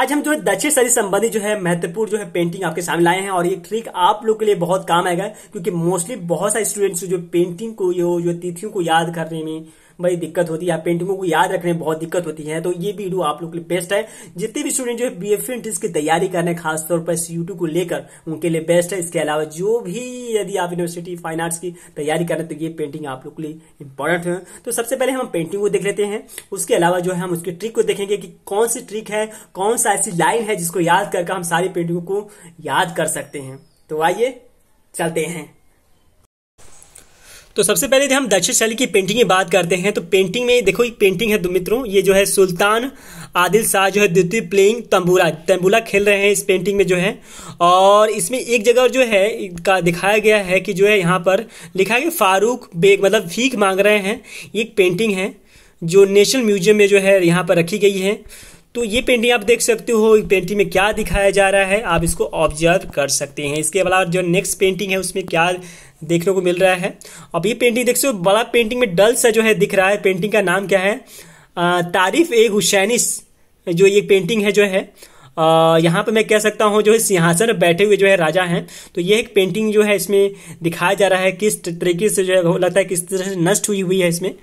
आज हम जो है दक्षिण शरीर संबंधी जो है महत्वपूर्ण जो है पेंटिंग आपके सामने लाए हैं और ये ट्रिक आप लोग के लिए बहुत काम आएगा क्योंकि मोस्टली बहुत सारे स्टूडेंट्स जो पेंटिंग को जो तिथियों को याद करने में बड़ी दिक्कत होती है यहाँ पेंटिंगों को याद रखने में बहुत दिक्कत होती है तो ये वीडियो आप लोग के लिए बेस्ट है जितने भी स्टूडेंट जो है बी एफ की तैयारी करने खासतौर पर सी को लेकर उनके लिए बेस्ट है इसके अलावा जो भी यदि आप यूनिवर्सिटी फाइन आर्ट्स की तैयारी करें तो ये पेंटिंग आप लोग के लिए इंपॉर्टेंट है तो सबसे पहले हम पेंटिंग को देख लेते हैं उसके अलावा जो है हम उसकी ट्रिक को देखेंगे कि कौन सी ट्रिक है कौन सा ऐसी लाइन है जिसको याद करके हम सारी पेंटिंगों को याद कर सकते हैं तो आइए चलते हैं तो सबसे पहले हम दक्षिण शैली की पेंटिंग की बात करते हैं तो पेंटिंग में देखो एक पेंटिंग है मित्रों ये जो है सुल्तान आदिल शाह जो है द्वितीय प्लेइंग तंबूरा तंबूला खेल रहे हैं इस पेंटिंग में जो है और इसमें एक जगह जो है का दिखाया गया है कि जो है यहाँ पर लिखा है कि फारूक बेग मतलब भीख मांग रहे हैं एक पेंटिंग है जो नेशनल म्यूजियम में जो है यहाँ पर रखी गई है तो ये पेंटिंग आप देख सकते हो पेंटिंग में क्या दिखाया जा रहा है आप इसको ऑब्जर्व कर सकते हैं इसके अलावा जो नेक्स्ट पेंटिंग है उसमें क्या देखने को मिल रहा है अब ये पेंटिंग देख सकते हो बड़ा पेंटिंग में डल सा जो है दिख रहा है पेंटिंग का नाम क्या है तारीफ ए हुसैनिस जो ये पेंटिंग है जो है यहाँ पर मैं कह सकता हूँ जो है सिंहासन बैठे हुए जो है राजा हैं तो ये एक पेंटिंग जो है इसमें दिखाया जा रहा है किस तरीके से जो है लगता है किस तरह से नष्ट हुई हुई है इसमें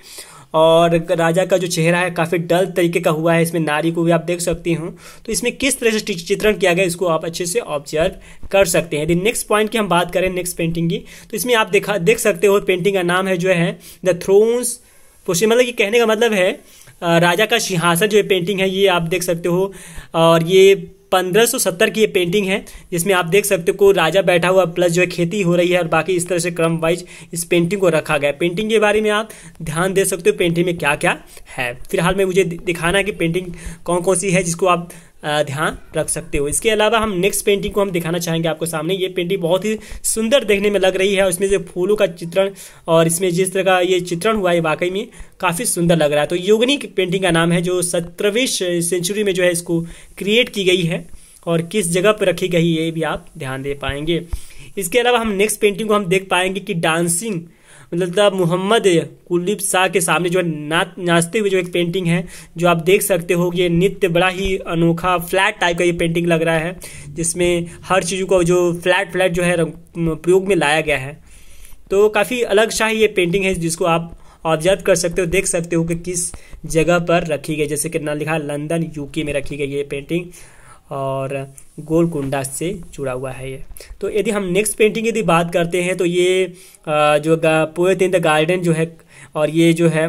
और राजा का जो चेहरा है काफ़ी डल तरीके का हुआ है इसमें नारी को भी आप देख सकती हूँ तो इसमें किस तरह से चित्रण किया गया इसको आप अच्छे से ऑब्जर्व कर सकते हैं यदि नेक्स्ट पॉइंट की हम बात करें नेक्स्ट पेंटिंग की तो इसमें आप देखा देख सकते हो पेंटिंग का नाम है जो है द थ्रोन्स पोस्टिंग मतलब ये कहने का मतलब है राजा का सिंहासन जो पेंटिंग है ये आप देख सकते हो और ये 1570 की ये पेंटिंग है जिसमें आप देख सकते हो राजा बैठा हुआ प्लस जो है खेती हो रही है और बाकी इस तरह से क्रम वाइज इस पेंटिंग को रखा गया पेंटिंग के बारे में आप ध्यान दे सकते हो पेंटिंग में क्या क्या है फिलहाल में मुझे दिखाना है कि पेंटिंग कौन कौन सी है जिसको आप ध्यान रख सकते हो इसके अलावा हम नेक्स्ट पेंटिंग को हम दिखाना चाहेंगे आपको सामने ये पेंटिंग बहुत ही सुंदर देखने में लग रही है और इसमें जो फूलों का चित्रण और इसमें जिस तरह का ये चित्रण हुआ है वाकई में काफ़ी सुंदर लग रहा है तो योगनी पेंटिंग का नाम है जो सत्रहवीं सेंचुरी में जो है इसको क्रिएट की गई है और किस जगह पर रखी गई ये भी आप ध्यान दे पाएंगे इसके अलावा हम नेक्स्ट पेंटिंग को हम देख पाएंगे कि डांसिंग मतलब मोहम्मद कुलदीप शाह के सामने जो है नाच नाचते हुए जो एक पेंटिंग है जो आप देख सकते हो ये नित्य बड़ा ही अनोखा फ्लैट टाइप का ये पेंटिंग लग रहा है जिसमें हर चीज़ को जो फ्लैट फ्लैट जो है प्रयोग में लाया गया है तो काफ़ी अलग शाह ये पेंटिंग है जिसको आप ऑब्जर्व कर सकते हो देख सकते हो कि किस जगह पर रखी गई जैसे कि ना लिखा लंदन यूके में रखी गई ये पेंटिंग और गोलकुंडा से जुड़ा हुआ है ये तो यदि हम नेक्स्ट पेंटिंग यदि बात करते हैं तो ये जो पोएट इन द गार्डन जो है और ये जो है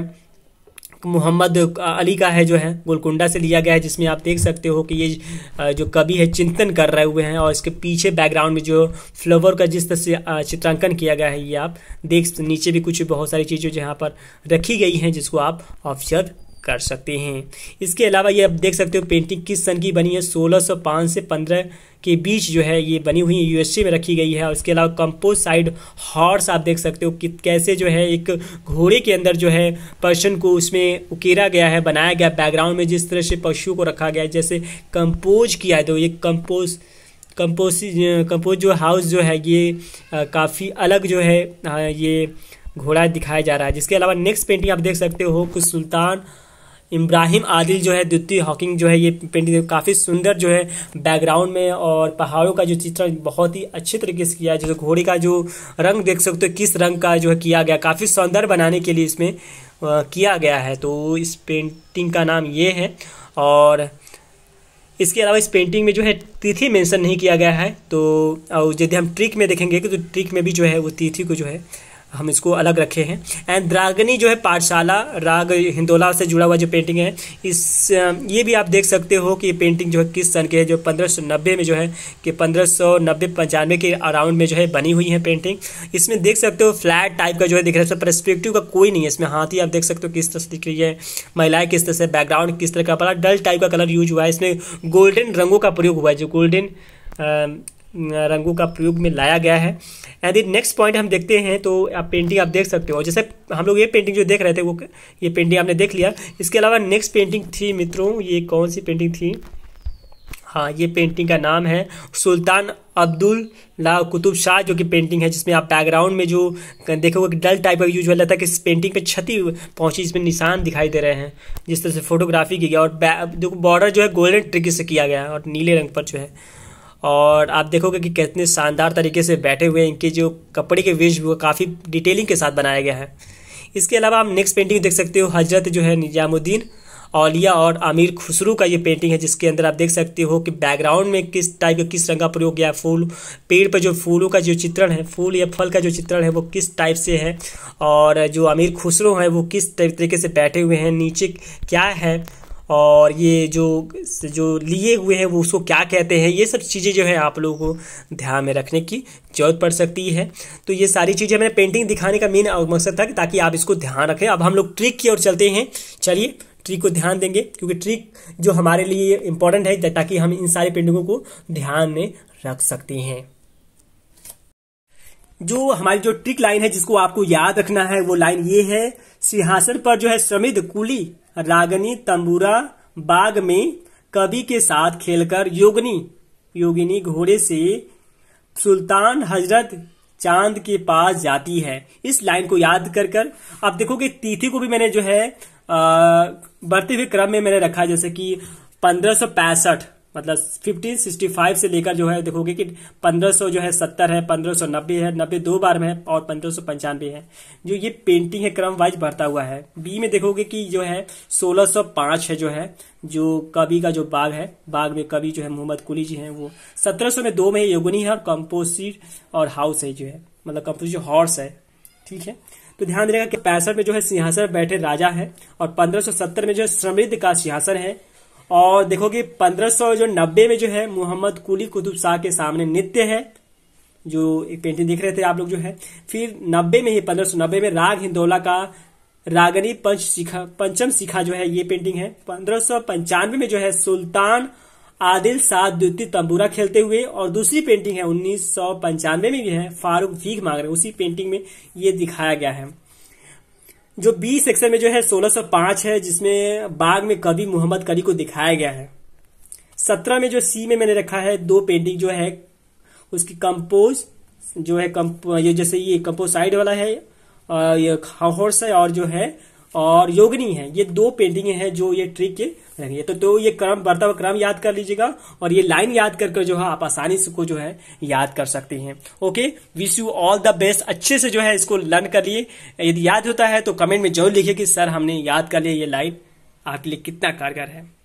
मोहम्मद अली का है जो है गोलकुंडा से लिया गया है जिसमें आप देख सकते हो कि ये जो कवि है चिंतन कर रहे हुए हैं और इसके पीछे बैकग्राउंड में जो फ्लावर का जिस तरह से चित्रांकन किया गया है ये आप देख नीचे भी कुछ बहुत सारी चीज़ें जो यहाँ पर रखी गई हैं जिसको आप ऑब्जर्व कर सकते हैं इसके अलावा ये आप देख सकते हो पेंटिंग किस सन की बनी है 1605 से 15 के बीच जो है ये बनी हुई है यूएसए में रखी गई है उसके अलावा अलावा कंपोसाइड हॉर्स आप देख सकते हो कि कैसे जो है एक घोड़े के अंदर जो है पर्शन को उसमें उकेरा गया है बनाया गया बैकग्राउंड में जिस तरह से पशु को रखा गया है जैसे कंपोज किया तो ये कंपोज कंपोज कंपोज जो हाउस जो है ये काफ़ी अलग जो है ये घोड़ा दिखाया जा रहा है जिसके अलावा नेक्स्ट पेंटिंग आप देख सकते हो कुछ सुल्तान इब्राहिम आदिल जो है द्वितीय हॉकिंग जो है ये पेंटिंग काफ़ी सुंदर जो है बैकग्राउंड में और पहाड़ों का जो चित्रण बहुत ही अच्छे तरीके से किया है जैसे घोड़े का जो रंग देख सकते हो किस रंग का जो है किया गया काफ़ी सुंदर बनाने के लिए इसमें किया गया है तो इस पेंटिंग का नाम ये है और इसके अलावा इस पेंटिंग में जो है तिथि मेंशन नहीं किया गया है तो और यदि हम ट्रिक में देखेंगे कि तो ट्रिक में भी जो है वो तिथि को जो है हम इसको अलग रखे हैं एंड द्रागनी जो है पाठशाला राग हिंदोला से जुड़ा हुआ जो पेंटिंग है इस ये भी आप देख सकते हो कि ये पेंटिंग जो है किस सन के है जो पंद्रह सौ नब्बे में जो है कि पंद्रह सौ नब्बे पंचानवे के अराउंड में जो है बनी हुई है पेंटिंग इसमें देख सकते हो फ्लैट टाइप का जो है दिख रहा है परस्पेक्टिव का कोई नहीं है इसमें हाथी आप देख सकते हो किस तरह से दिख रही है महिलाएं किस तरह से बैकग्राउंड किस तरह का बड़ा डल टाइप का कलर यूज हुआ है इसमें गोल्डन रंगों का प्रयोग हुआ है जो गोल्डन रंगों का प्रयोग में लाया गया है एंड नेक्स्ट पॉइंट हम देखते हैं तो आप पेंटिंग आप देख सकते हो जैसे हम लोग ये पेंटिंग जो देख रहे थे वो ये पेंटिंग आपने देख लिया इसके अलावा नेक्स्ट पेंटिंग थी मित्रों ये कौन सी पेंटिंग थी हाँ ये पेंटिंग का नाम है सुल्तान अब्दुल ला कुतुब शाह जो कि पेंटिंग है जिसमें आप बैकग्राउंड में जो देखोगे डल टाइप का यूज लगता है कि इस पेंटिंग पे क्षति पहुंची इसमें निशान दिखाई दे रहे हैं जिस तरह से फोटोग्राफी की गया और देखो बॉर्डर जो है गोल्डन ट्रिक से किया गया और नीले रंग पर जो है और आप देखोगे कि कितने शानदार तरीके से बैठे हुए हैं इनके जो कपड़े के विश वो काफ़ी डिटेलिंग के साथ बनाया गया है इसके अलावा आप नेक्स्ट पेंटिंग देख सकते हो हजरत जो है निजामुद्दीन औलिया और आमिर खुसरू का ये पेंटिंग है जिसके अंदर आप देख सकते हो कि बैकग्राउंड में किस टाइप का किस रंग का प्रयोग किया फूल पेड़ पर जो फूलों का जो चित्रण है फूल या फल का जो चित्रण है वो किस टाइप से है और जो आमिर खुसरू हैं वो किस तरीके से बैठे हुए हैं नीचे क्या है और ये जो जो लिए हुए हैं वो उसको क्या कहते हैं ये सब चीज़ें जो है आप लोगों को ध्यान में रखने की जरूरत पड़ सकती है तो ये सारी चीज़ें मैंने पेंटिंग दिखाने का मेन मकसद था ताकि आप इसको ध्यान रखें अब हम लोग ट्रिक की ओर चलते हैं चलिए ट्रिक को ध्यान देंगे क्योंकि ट्रिक जो हमारे लिए इम्पोर्टेंट है ताकि हम इन सारी पेंटिंगों को ध्यान में रख सकते हैं जो हमारी जो ट्रिक लाइन है जिसको आपको याद रखना है वो लाइन ये है सिंहासन पर जो है समिध कुली रागनी तंबूरा बाग में कवि के साथ खेलकर योगनी योगिनी घोड़े से सुल्तान हजरत चांद के पास जाती है इस लाइन को याद कर कर आप देखोगे तिथि को भी मैंने जो है बढ़ते हुए क्रम में मैंने रखा जैसे कि पंद्रह मतलब 1565 से लेकर जो है देखोगे कि 1500 जो है 70 है 1590 है नब्बे दो बार में है और पंद्रह है जो ये पेंटिंग है क्रम वाइज बढ़ता हुआ है बी में देखोगे कि जो है 1605 है जो है जो कवि का जो बाग है बाग में कवि जो है मोहम्मद कुली जी हैं वो 1700 में दो में योगनी है और कंपोजिट और हाउस है जो है मतलब कंपोजिट हॉर्स है ठीक है तो ध्यान देगा कि पैंसठ में जो है सिंहासन बैठे राजा है और 1570 में जो है समृद्ध का सिंहासन है और देखोगे नब्बे में जो है मोहम्मद कुली कुतुब शाह के सामने नित्य है जो एक पेंटिंग देख रहे थे आप लोग जो है फिर नब्बे में ही पंद्रह में राग हिंदोला का रागनी पंच शिखा पंचम शिखा जो है ये पेंटिंग है पंद्रह में जो है सुल्तान आदिल शाह द्वितीय तंबूरा खेलते हुए और दूसरी पेंटिंग है उन्नीस में भी है फारूक भीख मांग रहे उसी पेंटिंग में ये दिखाया गया है जो बी सेक्शन में जो है 1605 है जिसमें बाग में कवि मोहम्मद कली को दिखाया गया है सत्रह में जो सी में मैंने रखा है दो पेंटिंग जो है उसकी कंपोज जो है कंप ये जैसे ये कंपोज साइड वाला है और ये हॉर्स है और जो है और योगिनी है ये दो पेंटिंग है जो ये ट्रिक के रहेंगे तो, तो ये क्रम बढ़ता हुआ क्रम याद कर लीजिएगा और ये लाइन याद करके जो है आप आसानी से को जो है याद कर सकते हैं okay wish you all the best अच्छे से जो है इसको लर्न कर लिए यदि याद होता है तो कमेंट में जरूर लिखिए कि सर हमने याद कर लिया ये लाइन आपके लिए कितना कारगर है